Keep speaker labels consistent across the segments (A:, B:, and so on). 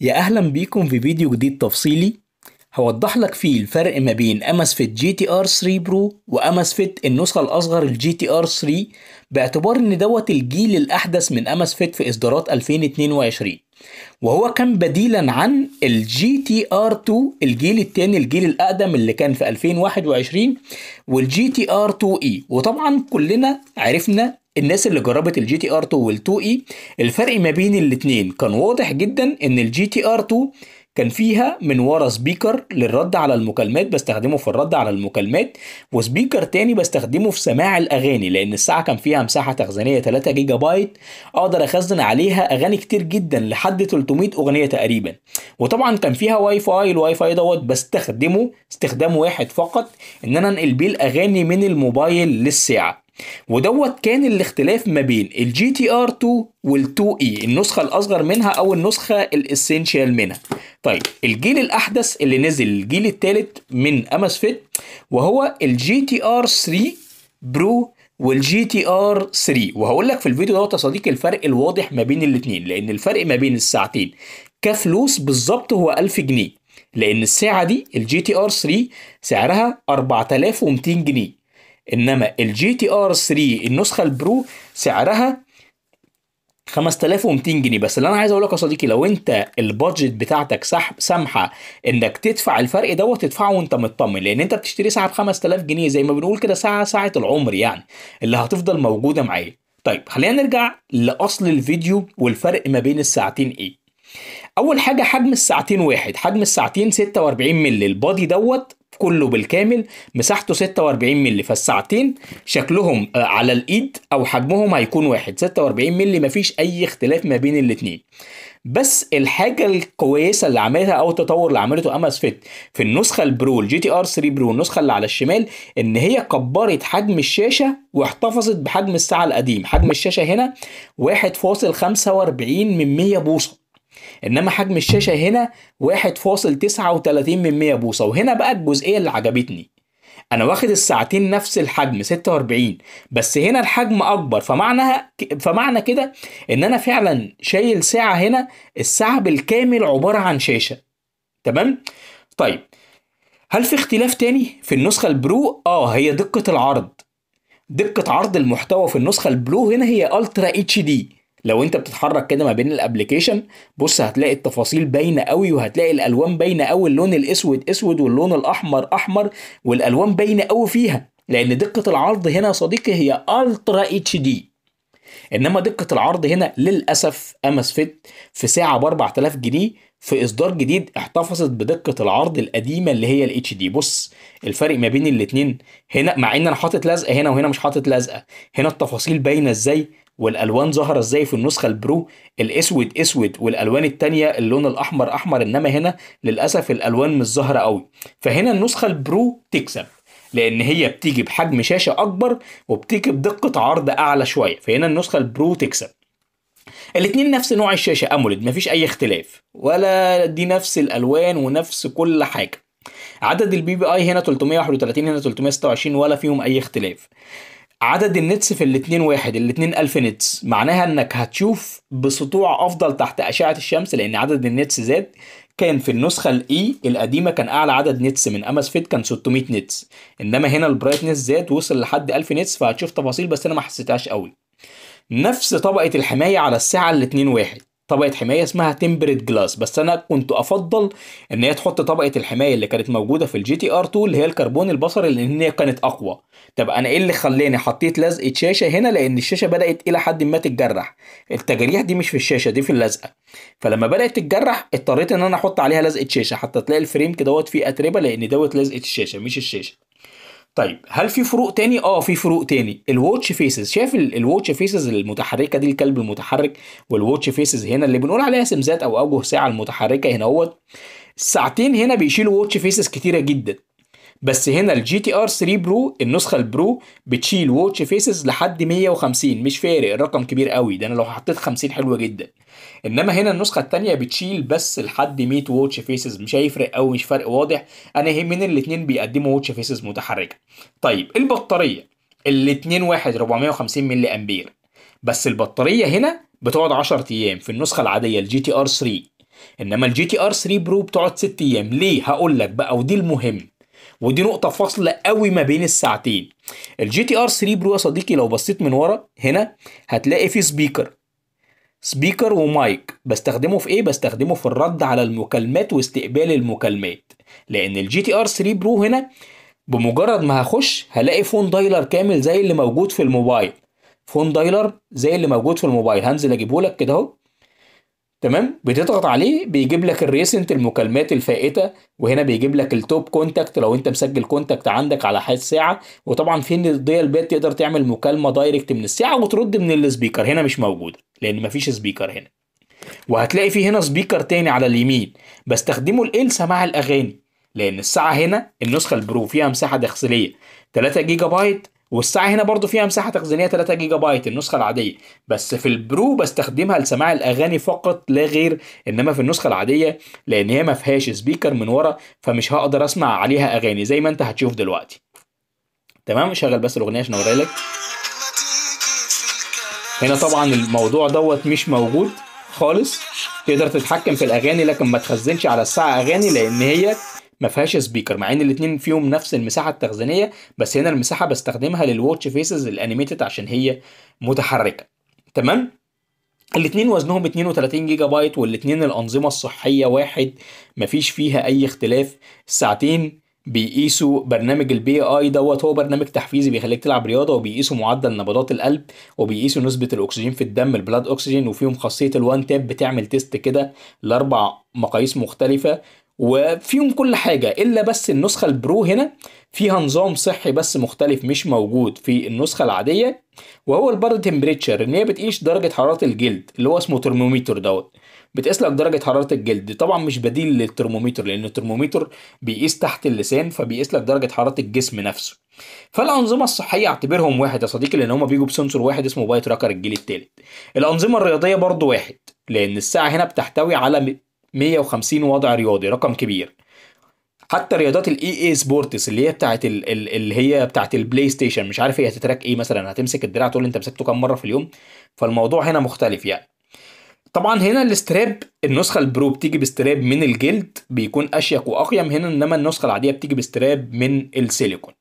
A: يا أهلا بيكم في فيديو جديد تفصيلي هوضح لك فيه الفرق ما بين أمازفيت جي تي ار 3 برو وأمازفيت النسخة الأصغر الجي تي ار 3 باعتبار إن دوت الجيل الأحدث من أمازفيت في إصدارات 2022 وهو كان بديلا عن الجي تي ار 2 الجيل الثاني الجيل الأقدم اللي كان في 2021 والجي تي ار 2 اي وطبعا كلنا عرفنا الناس اللي جربت الجي تي ار 2 وال2 اي الفرق ما بين الاتنين كان واضح جدا ان الجي تي ار 2 كان فيها من ورا سبيكر للرد على المكالمات بستخدمه في الرد على المكالمات وسبيكر تاني بستخدمه في سماع الاغاني لان الساعه كان فيها مساحه تخزينيه 3 جيجا بايت اقدر اخزن عليها اغاني كتير جدا لحد 300 اغنيه تقريبا وطبعا كان فيها واي فاي الواي فاي دوت بستخدمه استخدام واحد فقط ان انا انقل بيه الاغاني من الموبايل للساعه ودوت كان الاختلاف ما بين الجي تي ار 2 وال2 اي النسخه الاصغر منها او النسخه الاسينشال منها طيب الجيل الاحدث اللي نزل الجيل الثالث من اماس فيت وهو الجي تي ار 3 برو والجي تي ار 3 وهقول لك في الفيديو دوت يا صديقي الفرق الواضح ما بين الاثنين لان الفرق ما بين الساعتين كفلوس بالظبط هو 1000 جنيه لان الساعه دي الجي تي ار 3 سعرها 4200 جنيه انما الجي تي ار 3 النسخه البرو سعرها 5200 جنيه بس اللي انا عايز اقول لك يا صديقي لو انت البادجت بتاعتك سامحه انك تدفع الفرق دوت تدفعه وانت مطمن لان انت بتشتري ساعه ب 5000 جنيه زي ما بنقول كده ساعه ساعه العمر يعني اللي هتفضل موجوده معايا طيب خلينا نرجع لاصل الفيديو والفرق ما بين الساعتين ايه اول حاجه حجم الساعتين واحد حجم الساعتين 46 مللي البادي دوت كله بالكامل مساحته 46 مللي فالساعتين شكلهم آه، على الايد او حجمهم هيكون واحد 46 مللي مفيش اي اختلاف ما بين الاتنين بس الحاجه الكويسه اللي عملتها او التطور اللي عملته اماس فيت في النسخه البرو الجي تي ار 3 برو النسخه اللي على الشمال ان هي كبرت حجم الشاشه واحتفظت بحجم الساعه القديم حجم الشاشه هنا 1.45 من 100 بوصه انما حجم الشاشه هنا 1.39 من 100 بوصه وهنا بقى الجزئيه اللي عجبتني انا واخد الساعتين نفس الحجم 46 بس هنا الحجم اكبر فمعناها فمعنى كده ان انا فعلا شايل ساعه هنا الساعه بالكامل عباره عن شاشه تمام طيب هل في اختلاف تاني في النسخه البرو اه هي دقه العرض دقه عرض المحتوى في النسخه البرو هنا هي الترا اتش دي لو انت بتتحرك كده ما بين الابلكيشن بص هتلاقي التفاصيل باينه قوي وهتلاقي الالوان باينه قوي اللون الاسود اسود واللون الاحمر احمر والالوان باينه قوي فيها لان دقه العرض هنا يا صديقي هي الترا اتش دي انما دقه العرض هنا للاسف امازفيت في ساعه ب 4000 جنيه في اصدار جديد احتفظت بدقه العرض القديمه اللي هي الاتش دي بص الفرق ما بين الاثنين هنا مع ان انا حاطط لزقه هنا وهنا مش حاطط لزقه هنا التفاصيل باينه ازاي والالوان ظاهره ازاي في النسخه البرو الاسود اسود والالوان التانية اللون الاحمر احمر انما هنا للاسف الالوان مش ظاهره قوي فهنا النسخه البرو تكسب لان هي بتيجي بحجم شاشه اكبر وبتيجي بدقه عرض اعلى شويه فهنا النسخه البرو تكسب الاثنين نفس نوع الشاشه اموليد مفيش اي اختلاف ولا دي نفس الالوان ونفس كل حاجه عدد البي بي اي هنا 331 هنا 326 ولا فيهم اي اختلاف عدد النتس في الاتنين واحد الاتنين ألف نتس معناها انك هتشوف بسطوع افضل تحت اشعة الشمس لان عدد النتس زاد كان في النسخة الاي e القديمة كان اعلى عدد نتس من امس فيت كان 600 نتس انما هنا البرايتنس زاد وصل لحد 1000 نتس فهتشوف تفاصيل بس انا ما حسيتهاش قوي نفس طبقة الحماية على الساعة الاتنين واحد طبقه حمايه اسمها تمبرد جلاس بس انا كنت افضل ان هي تحط طبقه الحمايه اللي كانت موجوده في الجي تي ار 2 اللي هي الكربون البصري لان هي كانت اقوى طب انا ايه اللي خلاني حطيت لزقه شاشه هنا لان الشاشه بدات الى حد ما تتجرح التجريح دي مش في الشاشه دي في اللزقه فلما بدات تتجرح اضطريت ان انا احط عليها لزقه شاشه حتى تلاقي الفريم كدوت فيه اتربه لان دوت لزقه الشاشه مش الشاشه طيب هل في فروق تاني؟ اه في فروق تاني الواتش فيسز شايف الواتش فيسز المتحركه دي الكلب المتحرك والواتش فيسز هنا اللي بنقول عليها سمزات او اوجه ساعه المتحركه هنا هو الساعتين هنا بيشيلوا واتش فيسز كتيره جدا بس هنا الجي تي ار 3 برو النسخه البرو بتشيل واتش فيسز لحد 150 مش فارق الرقم كبير قوي ده انا لو حطيت 50 حلوه جدا انما هنا النسخه الثانيه بتشيل بس لحد 100 واتش فيسز مش هيفرق قوي مش فرق واضح انا يهمني الاثنين بيقدموا واتش فيسز متحركه طيب البطاريه الاثنين واحد 450 ملي امبير بس البطاريه هنا بتقعد 10 ايام في النسخه العاديه الجي تي ار 3 انما الجي تي ار 3 برو بتقعد 6 ايام ليه هقول لك بقى ودي المهم ودي نقطه فاصله قوي ما بين الساعتين الجي تي ار 3 برو يا صديقي لو بصيت من ورا هنا هتلاقي فيه سبيكر سبيكر ومايك بستخدمه في ايه بستخدمه في الرد على المكالمات واستقبال المكالمات لان الجي تي ار 3 برو هنا بمجرد ما هخش هلاقي فون دايلر كامل زي اللي موجود في الموبايل فون دايلر زي اللي موجود في الموبايل هنزل اجيبه لك كده اهو تمام بتضغط عليه بيجيب لك الريسنت المكالمات الفائته وهنا بيجيب لك التوب كونتاكت لو انت مسجل كونتاكت عندك على حد ساعه وطبعا في الضيه البيت تقدر تعمل مكالمه دايركت من الساعه وترد من السبيكر هنا مش موجوده لان مفيش سبيكر هنا وهتلاقي في هنا سبيكر تاني على اليمين بستخدمه لإيه سماع الاغاني لان الساعه هنا النسخه البرو فيها مساحه داخليه 3 جيجا بايت والساعه هنا برضو فيها مساحه تخزينيه 3 جيجا بايت النسخه العاديه بس في البرو بستخدمها لسماع الاغاني فقط لا غير انما في النسخه العاديه لان هي ما فيهاش سبيكر من ورا فمش هقدر اسمع عليها اغاني زي ما انت هتشوف دلوقتي تمام شغل بس الاغنيه عشان لك هنا طبعا الموضوع دوت مش موجود خالص تقدر تتحكم في الاغاني لكن ما تخزنش على الساعه اغاني لان هي ما فيهاش سبيكر مع ان الاثنين فيهم نفس المساحه التخزينيه بس هنا المساحه بستخدمها للواتش فيسز الانيميتد عشان هي متحركه تمام الاثنين وزنهم 32 جيجا بايت والاثنين الانظمه الصحيه واحد مفيش فيها اي اختلاف الساعتين بيقيسوا برنامج البي اي دوت هو برنامج تحفيزي بيخليك تلعب رياضه وبيقيسوا معدل نبضات القلب وبيقيسوا نسبه الاكسجين في الدم البلاد اكسجين وفيهم خاصيه الوان تاب بتعمل تيست كده لاربع مقاييس مختلفه وفيهم كل حاجة إلا بس النسخة البرو هنا فيها نظام صحي بس مختلف مش موجود في النسخة العادية وهو البادي تمبريتشر إن هي بتقيس درجة حرارة الجلد اللي هو اسمه ترموميتر دوت بتقيس لك درجة حرارة الجلد طبعا مش بديل للترموميتر لأن الترموميتر بيقيس تحت اللسان فبيقيس لك درجة حرارة الجسم نفسه فالأنظمة الصحية اعتبرهم واحد يا صديقي لأن هما بيجوا بسنسور واحد اسمه باي تراكر الجيل التالت الأنظمة الرياضية برضو واحد لأن الساعة هنا بتحتوي على 150 وضع رياضي رقم كبير حتى رياضات الاي اي سبورتس اللي هي بتاعت اللي هي بتاعت البلاي ستيشن مش عارف هي هتتراك ايه مثلا هتمسك الدراع تقول انت مسكته كام مره في اليوم فالموضوع هنا مختلف يعني طبعا هنا الاستراب النسخه البرو بتيجي باستراب من الجلد بيكون اشيك واقيم هنا انما النسخه العاديه بتيجي باستراب من السيليكون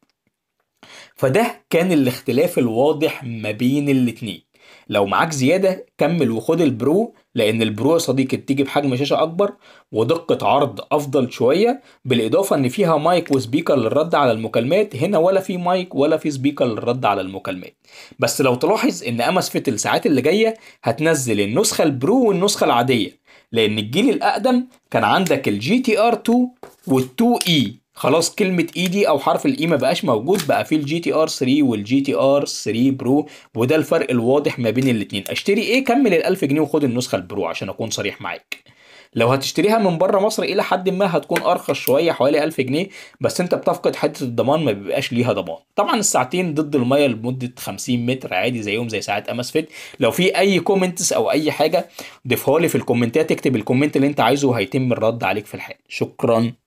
A: فده كان الاختلاف الواضح ما بين الاتنين لو معاك زياده كمل وخد البرو لأن البروسة دي كانت تيجي بحجم شاشة أكبر ودقة عرض أفضل شوية بالإضافة إن فيها مايك وسبيكر للرد على المكالمات هنا ولا في مايك ولا في سبيكر للرد على المكالمات بس لو تلاحظ إن أمس فيت الساعات اللي جاية هتنزل النسخة البرو والنسخة العادية لأن الجيل الأقدم كان عندك الجي تي ار 2 وال 2 اي e. خلاص كلمة ايدي e او حرف الاي e ما بقاش موجود بقى في الجي تي ار 3 والجي تي ار 3 برو وده الفرق الواضح ما بين الاتنين اشتري ايه كمل ال 1000 جنيه وخد النسخة البرو عشان اكون صريح معاك لو هتشتريها من بره مصر الى حد ما هتكون ارخص شويه حوالي 1000 جنيه بس انت بتفقد حته الضمان ما بيبقاش ليها ضمان طبعا الساعتين ضد الميه لمده 50 متر عادي زيهم زي ساعات اماس فيت لو في اي كومنتس او اي حاجه ضيفها لي في الكومنتات اكتب الكومنت اللي انت عايزه وهيتم الرد عليك في الحال شكرا